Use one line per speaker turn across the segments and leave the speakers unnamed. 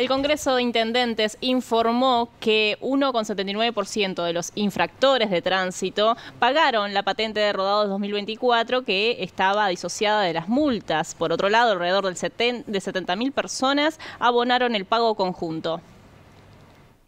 El Congreso de Intendentes informó que 1,79% de los infractores de tránsito pagaron la patente de rodados 2024 que estaba disociada de las multas. Por otro lado, alrededor de 70.000 personas abonaron el pago conjunto.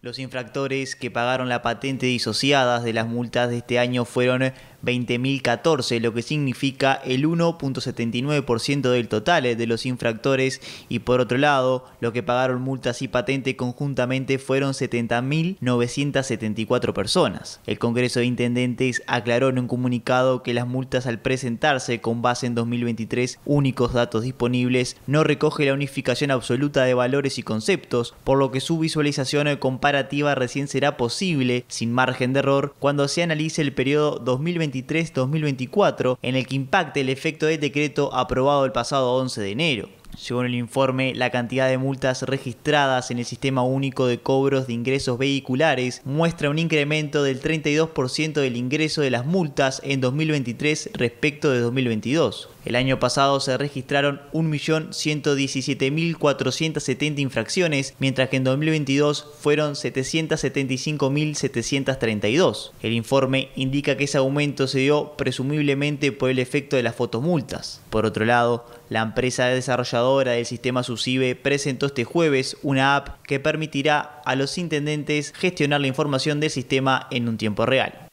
Los infractores que pagaron la patente disociadas de las multas de este año fueron 20.014, lo que significa el 1.79% del total eh, de los infractores y por otro lado, lo que pagaron multas y patente conjuntamente fueron 70.974 personas. El Congreso de Intendentes aclaró en un comunicado que las multas al presentarse con base en 2023 únicos datos disponibles no recoge la unificación absoluta de valores y conceptos, por lo que su visualización comparativa recién será posible, sin margen de error, cuando se analice el periodo 2023 2023-2024, en el que impacte el efecto del decreto aprobado el pasado 11 de enero. Según el informe, la cantidad de multas registradas en el Sistema Único de Cobros de Ingresos Vehiculares muestra un incremento del 32% del ingreso de las multas en 2023 respecto de 2022. El año pasado se registraron 1.117.470 infracciones, mientras que en 2022 fueron 775.732. El informe indica que ese aumento se dio presumiblemente por el efecto de las fotomultas. Por otro lado, la empresa ha desarrollado del Sistema SUSIBE presentó este jueves una app que permitirá a los intendentes gestionar la información del sistema en un tiempo real.